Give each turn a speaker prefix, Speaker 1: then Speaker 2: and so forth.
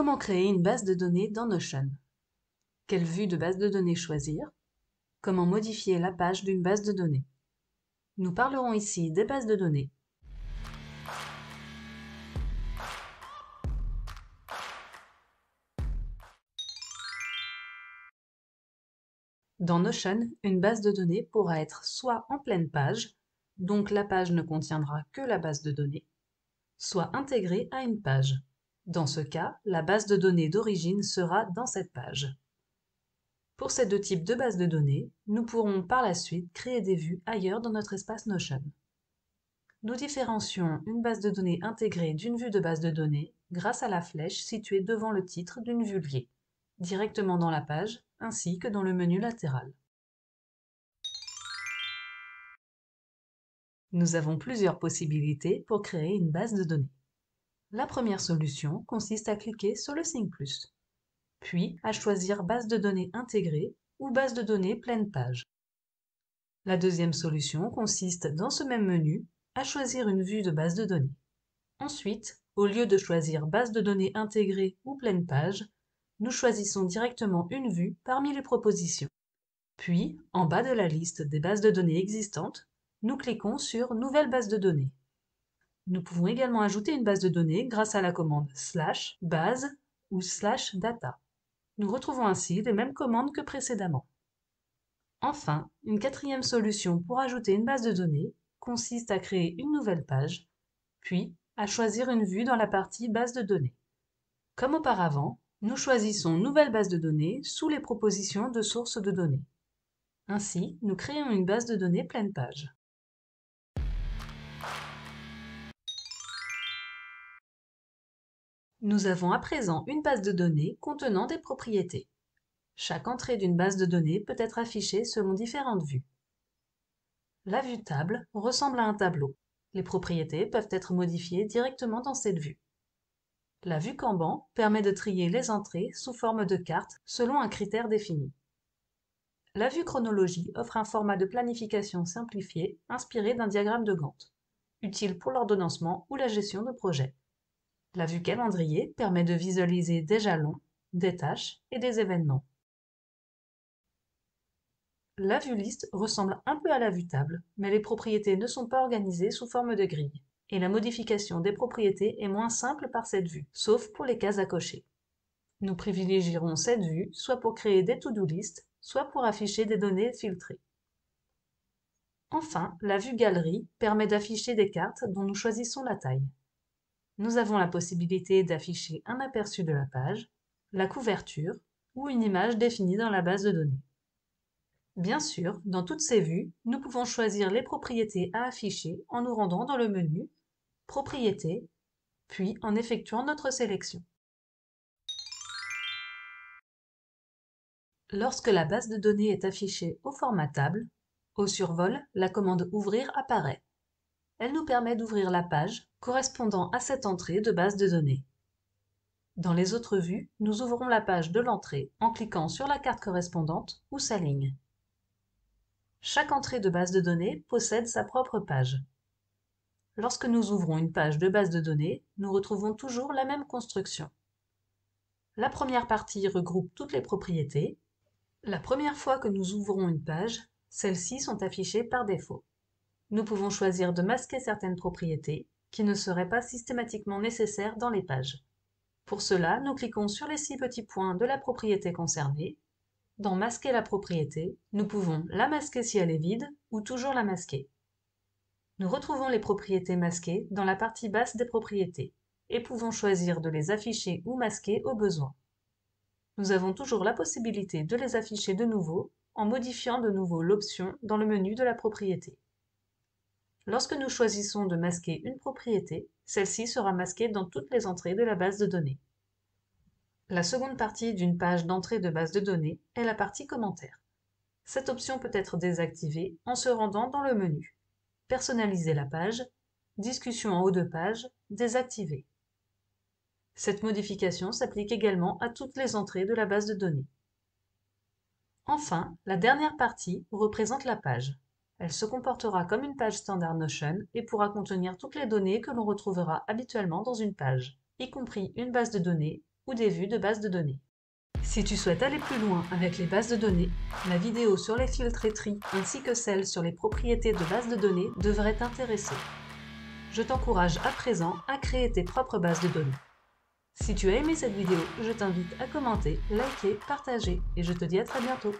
Speaker 1: Comment créer une base de données dans Notion Quelle vue de base de données choisir Comment modifier la page d'une base de données Nous parlerons ici des bases de données. Dans Notion, une base de données pourra être soit en pleine page, donc la page ne contiendra que la base de données, soit intégrée à une page. Dans ce cas, la base de données d'origine sera dans cette page. Pour ces deux types de bases de données, nous pourrons par la suite créer des vues ailleurs dans notre espace Notion. Nous différencions une base de données intégrée d'une vue de base de données grâce à la flèche située devant le titre d'une vue liée, directement dans la page ainsi que dans le menu latéral. Nous avons plusieurs possibilités pour créer une base de données. La première solution consiste à cliquer sur le signe plus, puis à choisir Base de données intégrée ou Base de données pleine page. La deuxième solution consiste, dans ce même menu, à choisir une vue de base de données. Ensuite, au lieu de choisir Base de données intégrée ou pleine page, nous choisissons directement une vue parmi les propositions. Puis, en bas de la liste des bases de données existantes, nous cliquons sur Nouvelle base de données. Nous pouvons également ajouter une base de données grâce à la commande slash base ou slash data. Nous retrouvons ainsi les mêmes commandes que précédemment. Enfin, une quatrième solution pour ajouter une base de données consiste à créer une nouvelle page, puis à choisir une vue dans la partie base de données. Comme auparavant, nous choisissons Nouvelle base de données sous les propositions de sources de données. Ainsi, nous créons une base de données pleine page. Nous avons à présent une base de données contenant des propriétés. Chaque entrée d'une base de données peut être affichée selon différentes vues. La vue table ressemble à un tableau. Les propriétés peuvent être modifiées directement dans cette vue. La vue Kanban permet de trier les entrées sous forme de cartes selon un critère défini. La vue chronologie offre un format de planification simplifié inspiré d'un diagramme de Gantt, utile pour l'ordonnancement ou la gestion de projets. La vue calendrier permet de visualiser des jalons, des tâches et des événements. La vue liste ressemble un peu à la vue table, mais les propriétés ne sont pas organisées sous forme de grille, et la modification des propriétés est moins simple par cette vue, sauf pour les cases à cocher. Nous privilégierons cette vue soit pour créer des to-do list, soit pour afficher des données filtrées. Enfin, la vue galerie permet d'afficher des cartes dont nous choisissons la taille nous avons la possibilité d'afficher un aperçu de la page, la couverture ou une image définie dans la base de données. Bien sûr, dans toutes ces vues, nous pouvons choisir les propriétés à afficher en nous rendant dans le menu Propriétés, puis en effectuant notre sélection. Lorsque la base de données est affichée au format table, au survol, la commande Ouvrir apparaît elle nous permet d'ouvrir la page correspondant à cette entrée de base de données. Dans les autres vues, nous ouvrons la page de l'entrée en cliquant sur la carte correspondante ou sa ligne. Chaque entrée de base de données possède sa propre page. Lorsque nous ouvrons une page de base de données, nous retrouvons toujours la même construction. La première partie regroupe toutes les propriétés. La première fois que nous ouvrons une page, celles-ci sont affichées par défaut. Nous pouvons choisir de masquer certaines propriétés qui ne seraient pas systématiquement nécessaires dans les pages. Pour cela, nous cliquons sur les six petits points de la propriété concernée. Dans Masquer la propriété, nous pouvons la masquer si elle est vide ou toujours la masquer. Nous retrouvons les propriétés masquées dans la partie basse des propriétés et pouvons choisir de les afficher ou masquer au besoin. Nous avons toujours la possibilité de les afficher de nouveau en modifiant de nouveau l'option dans le menu de la propriété. Lorsque nous choisissons de masquer une propriété, celle-ci sera masquée dans toutes les entrées de la base de données. La seconde partie d'une page d'entrée de base de données est la partie commentaires. Cette option peut être désactivée en se rendant dans le menu Personnaliser la page, Discussion en haut de page, Désactiver ». Cette modification s'applique également à toutes les entrées de la base de données. Enfin, la dernière partie représente la page. Elle se comportera comme une page standard Notion et pourra contenir toutes les données que l'on retrouvera habituellement dans une page, y compris une base de données ou des vues de bases de données. Si tu souhaites aller plus loin avec les bases de données, la vidéo sur les filtres et tri ainsi que celle sur les propriétés de bases de données devrait t'intéresser. Je t'encourage à présent à créer tes propres bases de données. Si tu as aimé cette vidéo, je t'invite à commenter, liker, partager et je te dis à très bientôt.